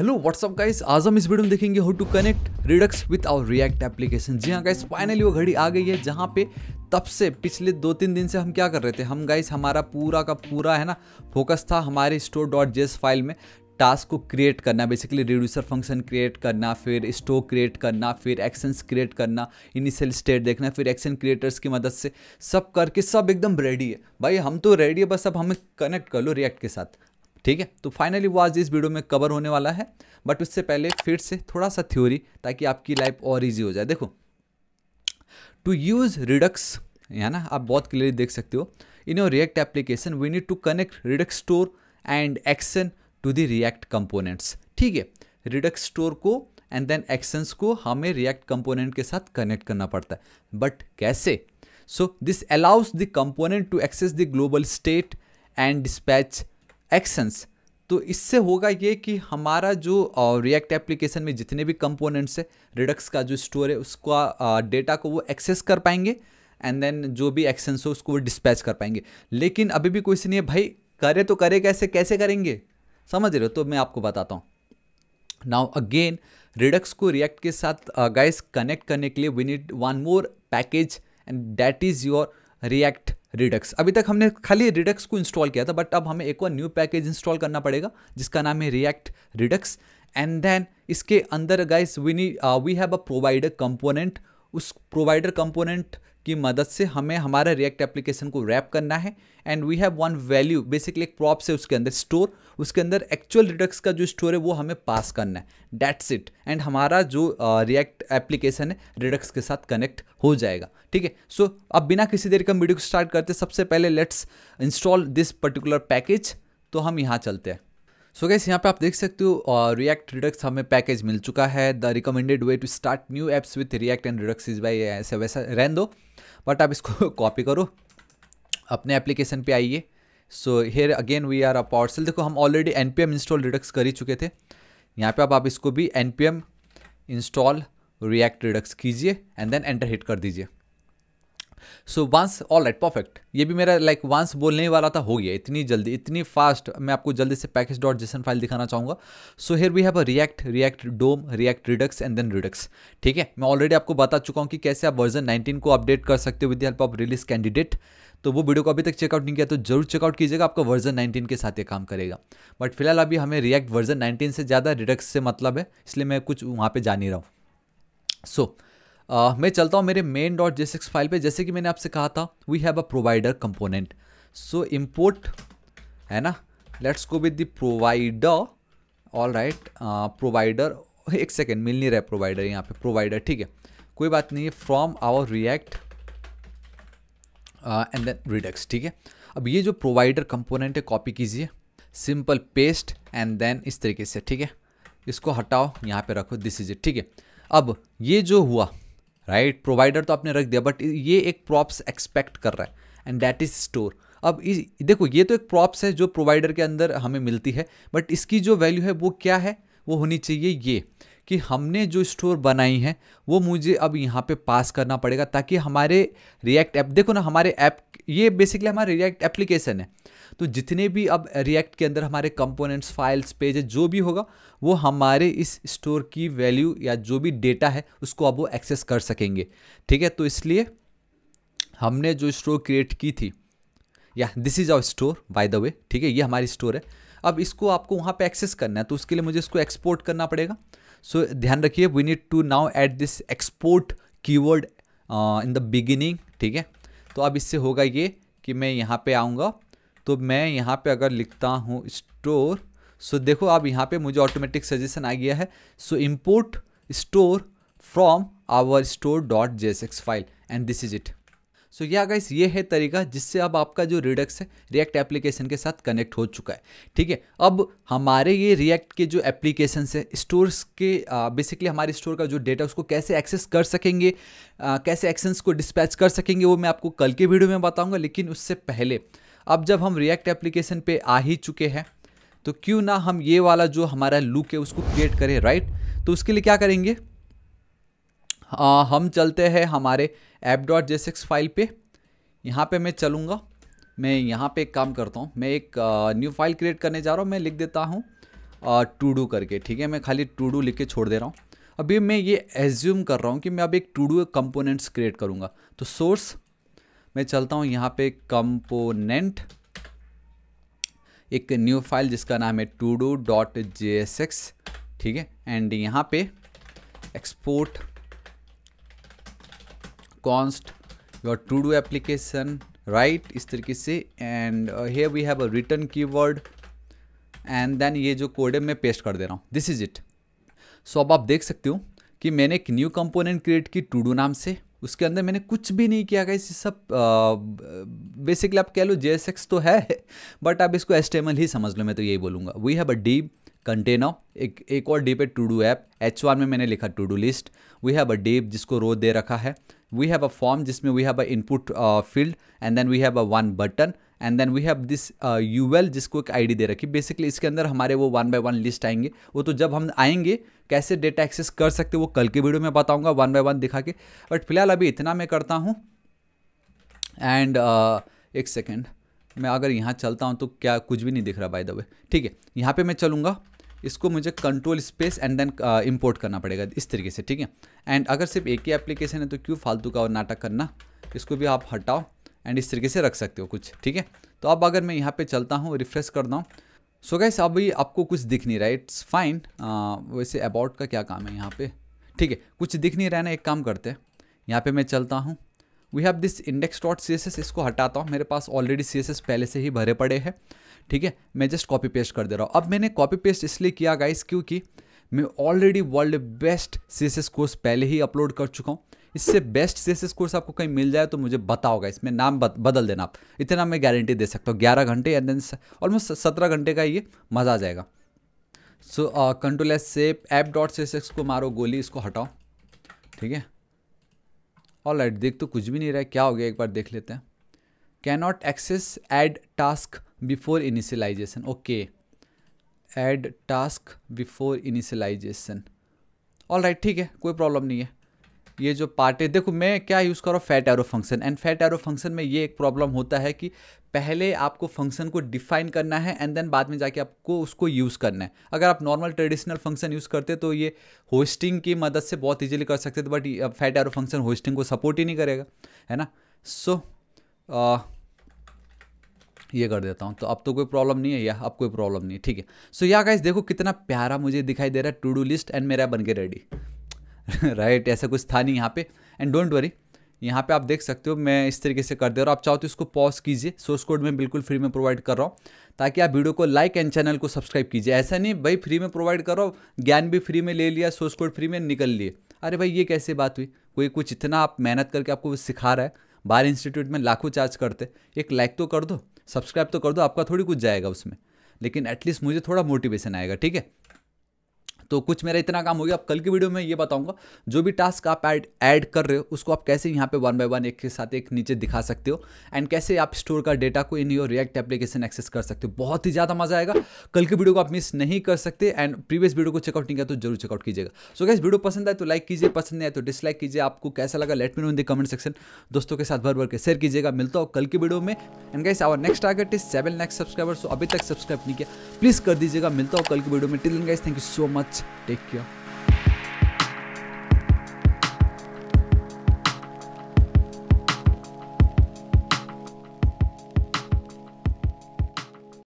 Hello what's up guys आज हम इस वीडियो में देखेंगे how to connect Redux with our React application जी हाँ गाइस फाइनली वो घड़ी आ गई है जहाँ पे तब से पिछले दो तीन दिन से हम क्या कर रहे थे हम गाइस हमारा पूरा का पूरा है ना फोकस था हमारे स्टोर डॉट जेस फाइल में टास्क को क्रिएट करना बेसिकली रिड्यूसर फंक्शन क्रिएट करना फिर स्टोर क्रिएट करना फिर एक्शंस क्रिएट करना इनिशियल स्टेट देखना फिर एक्शन क्रिएटर्स की मदद से सब करके सब एकदम रेडी है भाई हम तो रेडी है बस अब हमें कनेक्ट कर लो रिएक्ट के साथ ठीक है तो फाइनली वो आज इस वीडियो में कवर होने वाला है बट उससे पहले फिर से थोड़ा सा थ्योरी ताकि आपकी लाइफ और इजी हो जाए देखो टू यूज़ रिडक्स है ना आप बहुत क्लियरली देख सकते हो in your React application we need to connect Redux store and action to the React components ठीक है रिडक्स स्टोर को एंड देन एक्शंस को हमें रिएक्ट कंपोनेंट के साथ कनेक्ट करना पड़ता है बट कैसे so this allows the component to access the global state and dispatch actions तो इससे होगा ये कि हमारा जो रिएक्ट एप्लीकेशन में जितने भी कंपोनेंट्स है रिडक्स का जो स्टोर है उसका डेटा को वो एक्सेस कर पाएंगे एंड देन जो भी एक्शंस हो उसको वो डिस्पैच कर पाएंगे लेकिन अभी भी कोई नहीं है भाई करे तो करे कैसे कैसे करेंगे समझ रहे हो तो मैं आपको बताता हूँ नाउ अगेन रिडक्स को रिएक्ट के साथ गाइस कनेक्ट करने के लिए we need one more package and that is your React Redux अभी तक हमने खाली रिडक्स को इंस्टॉल किया था बट अब हमें एक और न्यू पैकेज इंस्टॉल करना पड़ेगा जिसका नाम है रिएक्ट रिडक्स एंड देन इसके अंदर guys we need we have a provider component उस प्रोवाइडर कंपोनेंट की मदद से हमें हमारा रिएक्ट एप्लीकेशन को रैप करना है and we have one value basically एक प्रॉप है उसके अंदर स्टोर उसके अंदर एक्चुअल रिडक्स का जो स्टोर है वो हमें पास करना है डैट्स इट एंड हमारा जो रिएक्ट uh, एप्लीकेशन है रिडक्स के साथ कनेक्ट हो जाएगा ठीक है सो अब बिना किसी देर का वीडियो को स्टार्ट करते सबसे पहले let's install this particular package तो हम यहाँ चलते हैं सो गैस यहाँ पे आप देख सकते हो रिएक्ट uh, रिडक्स हमें पैकेज मिल चुका है the recommended way to start new apps with React and Redux is by ऐसे वैसा रहन दो बट आप इसको कॉपी करो अपने एप्लीकेशन पे आइए so here again we are a parcel देखो हम already N P M install Redux कर ही चुके थे यहाँ पे अब आप इसको भी N P M install React Redux कीजिए एंड देन एंटर हिट कर दीजिए so once all right perfect ये भी मेरा लाइक like, वंस बोलने वाला था हो गया इतनी जल्दी इतनी फास्ट मैं आपको जल्दी से पैकेज डॉट जिसन फाइल दिखाना चाहूंगा so here we have a React React DOM React Redux and then Redux ठीक है मैं ऑलरेडी आपको बता चुका हूँ कि कैसे आप वर्जन नाइनटीन को अपडेट कर सकते हो with help of release candidate तो वो वीडियो को अभी तक चेकआउट नहीं किया तो जरूर चेकआउट कीजिएगा आपका वर्जन 19 के साथ ये काम करेगा बट फिलहाल अभी हमें रिएक्ट वर्जन 19 से ज़्यादा रिडक्स से मतलब है इसलिए मैं कुछ वहाँ पे जा नहीं रहा हूँ सो so, uh, मैं चलता हूँ मेरे main dot J six file पर जैसे कि मैंने आपसे कहा था we have a provider component so import है ना let's go with the provider all right provider एक सेकेंड मिल नहीं रहा है प्रोवाइडर यहाँ पे प्रोवाइडर ठीक है कोई बात नहीं है from our React and then Redux ठीक है अब ये जो प्रोवाइडर कंपोनेंट है कॉपी कीजिए सिंपल पेस्ट एंड देन इस तरीके से ठीक है इसको हटाओ यहाँ पे रखो दिस इज इट ठीक है अब ये जो हुआ राइट प्रोवाइडर तो आपने रख दिया बट ये एक प्रॉप्स एक्सपेक्ट कर रहा है एंड दैट इज स्टोर अब इस देखो ये तो एक प्रॉप्स है जो प्रोवाइडर के अंदर हमें मिलती है बट इसकी जो वैल्यू है वो क्या है वो होनी चाहिए ये कि हमने जो स्टोर बनाई है वो मुझे अब यहाँ पे पास करना पड़ेगा ताकि हमारे रिएक्ट ऐप देखो ना हमारे ऐप ये बेसिकली हमारे रिएक्ट एप्लीकेशन है तो जितने भी अब रिएक्ट के अंदर हमारे कंपोनेंट्स फाइल्स पेज जो भी होगा वो हमारे इस स्टोर की वैल्यू या जो भी डेटा है उसको अब वो एक्सेस कर सकेंगे ठीक है तो इसलिए हमने जो स्टोर क्रिएट की थी या this is our store by the way ठीक है ये हमारी स्टोर है अब इसको आपको वहाँ पे एक्सेस करना है तो उसके लिए मुझे इसको एक्सपोर्ट करना पड़ेगा सो ध्यान रखिए we need to now at this export keyword in the beginning ठीक है तो अब इससे होगा ये कि मैं यहाँ पे आऊँगा तो मैं यहाँ पे अगर लिखता हूँ स्टोर सो देखो अब यहाँ पे मुझे ऑटोमेटिक सजेशन आ गया है so import store from our store dot J file and this is it so yeah guys ये है तरीका जिससे अब आपका जो रिडक्स है रिएक्ट एप्लीकेशन के साथ कनेक्ट हो चुका है ठीक है अब हमारे ये रिएक्ट के जो एप्लीकेशन है स्टोर्स के बेसिकली हमारे स्टोर का जो डेटा उसको कैसे एक्सेस कर सकेंगे आ, कैसे एक्शंस को डिस्पैच कर सकेंगे वो मैं आपको कल के वीडियो में बताऊँगा लेकिन उससे पहले अब जब हम रिएक्ट एप्लीकेशन पर आ ही चुके हैं तो क्यों ना हम ये वाला जो हमारा लुक है उसको क्रिएट करें राइट तो उसके लिए क्या करेंगे आ, हम चलते हैं हमारे app dot J six file पे यहाँ पे मैं चलूँगा मैं यहाँ पे एक काम करता हूँ मैं एक न्यू फाइल क्रिएट करने जा रहा हूँ मैं लिख देता हूँ टू डू करके ठीक है मैं खाली टू डू लिख के छोड़ दे रहा हूँ अभी मैं ये एज्यूम कर रहा हूँ कि मैं अब एक टू डू कंपोनेंट्स क्रिएट करूँगा तो सोर्स मैं चलता हूँ यहाँ पे कंपोनेंट एक न्यू फाइल जिसका नाम है to do dot J S X ठीक है एंड यहाँ पे export const your to do application right इस तरीके से and here we have a return keyword and then ये जो कोड है मैं पेस्ट कर दे रहा हूँ दिस इज इट सो अब आप देख सकते हो कि मैंने एक न्यू कंपोनेंट क्रिएट की टू डू नाम से उसके अंदर मैंने कुछ भी नहीं किया गया सब बेसिकली uh, आप कह लो जे तो है बट आप इसको एस ही समझ लो मैं तो यही बोलूँगा we have a div container एक एक और डीप है to do app H one में मैंने लिखा to do list we have a div जिसको रो दे रखा है वी हैव अ फॉर्म जिसमें we have a input field and then we have a one button and then we have this U L जिसको एक D दे रखी basically इसके अंदर हमारे वो वन बाय वन लिस्ट आएंगे वो तो जब हम आएंगे कैसे डेटा एक्सेस कर सकते वो कल की वीडियो में बताऊंगा वन बाय वन दिखा के बट फिलहाल अभी इतना मैं करता हूँ एंड uh, एक सेकेंड मैं अगर यहाँ चलता हूँ तो क्या कुछ भी नहीं दिख रहा बाय द वे ठीक है यहाँ पे मैं चलूँगा इसको मुझे control space and then import करना पड़ेगा इस तरीके से ठीक है एंड अगर सिर्फ एक ही एप्लीकेशन है तो क्यों फालतू का और नाटक करना इसको भी आप हटाओ एंड इस तरीके से रख सकते हो कुछ ठीक है तो अब अगर मैं यहाँ पे चलता हूँ रिफ्रेश करता हूँ सो गैस अभी आपको कुछ दिख नहीं रहा है इट्स फाइन वैसे अबाउट का क्या काम है यहाँ पे ठीक है कुछ दिख नहीं रहा ना एक काम करते हैं यहाँ पे मैं चलता हूँ we have this index dot C इसको हटाता हूँ मेरे पास ऑलरेडी सी पहले से ही भरे पड़े हैं ठीक है मैं जस्ट कॉपी पेस्ट कर दे रहा हूँ अब मैंने कॉपी पेस्ट इसलिए किया गाइस क्योंकि मैं already world best C S course पहले ही अपलोड कर चुका हूँ इससे बेस्ट सी एस कोर्स आपको कहीं मिल जाए तो मुझे बताओगा इसमें नाम बदल देना आप इतना मैं गारंटी दे सकता हूँ ग्यारह घंटे एंड देन ऑलमोस्ट सत्रह घंटे का ये मज़ा आ जाएगा सो कंट्रोल एस सेप ऐप डॉट सी को मारो गोली इसको हटाओ ठीक है और लाइट देख तो कुछ भी नहीं रहा क्या हो गया एक बार देख लेते हैं can not access add task before initialization okay add task before initialization all right ठीक है कोई प्रॉब्लम नहीं है ये जो पार्ट है देखो मैं क्या यूज़ कर रहा हूँ fat arrow function and fat arrow function में ये एक प्रॉब्लम होता है कि पहले आपको फंक्शन को डिफाइन करना है एंड देन बाद में जाके आपको उसको यूज़ करना है अगर आप नॉर्मल ट्रेडिशनल फंक्शन यूज़ करते तो ये होस्टिंग की मदद से बहुत ईजिली कर सकते थे but fat arrow function hoisting को सपोर्ट ही नहीं करेगा है ना सो so, uh, ये कर देता हूँ तो अब तो कोई प्रॉब्लम नहीं है या अब कोई प्रॉब्लम नहीं है ठीक है सो या गाइस देखो कितना प्यारा मुझे दिखाई दे रहा है टू डू लिस्ट एंड मेरा बन के रेडी राइट ऐसा कुछ था नहीं यहाँ पे एंड डोंट वरी यहाँ पे आप देख सकते हो मैं इस तरीके से कर दे रहा हूँ आप चाहो तो इसको पॉज कीजिए सोर्स कोड में बिल्कुल फ्री में प्रोवाइड कर रहा हूँ ताकि आप वीडियो को लाइक एंड चैनल को सब्सक्राइब कीजिए ऐसा नहीं भाई फ्री में प्रोवाइड कर रहा हूँ ज्ञान भी फ्री में ले लिया सोर्स कोड फ्री में निकल लिए अरे भाई ये कैसे बात हुई कोई कुछ इतना आप मेहनत करके आपको सिखा रहा है बार इंस्टीट्यूट में लाखों चार्ज करते एक लाइक तो कर दो सब्सक्राइब तो कर दो आपका थोड़ी कुछ जाएगा उसमें लेकिन एटलीस्ट मुझे थोड़ा मोटिवेशन आएगा ठीक है तो कुछ मेरा इतना काम हो गया अब कल की वीडियो में ये बताऊंगा जो भी टास्क आप ऐड ऐड कर रहे हो उसको आप कैसे यहाँ पे वन बाय वन एक के साथ एक नीचे दिखा सकते हो एंड कैसे आप स्टोर का डेटा को in your React application access कर सकते हो बहुत ही ज़्यादा मजा आएगा कल की वीडियो को आप मिस नहीं कर सकते एंड प्रीवियस वीडियो को चेकआउट नहीं किया तो जरूर चेकआउट कीजिएगा सो कैसे गैस वीडियो पसंद आए तो लाइक कीजिए पसंद नहीं आए तो डिसलाइक कीजिए आपको कैसा लगा let me know in the comment section दोस्तों के साथ भर भर के शेयर कीजिएगा मिलता हो कल की वीडियो में and guys our next target is seven lakhs subscriber so अभी तक सब्सक्राइब नहीं किया प्लीज़ कर दीजिएगा मिलता हो कल की वीडियो में till guys thank you so much Take care.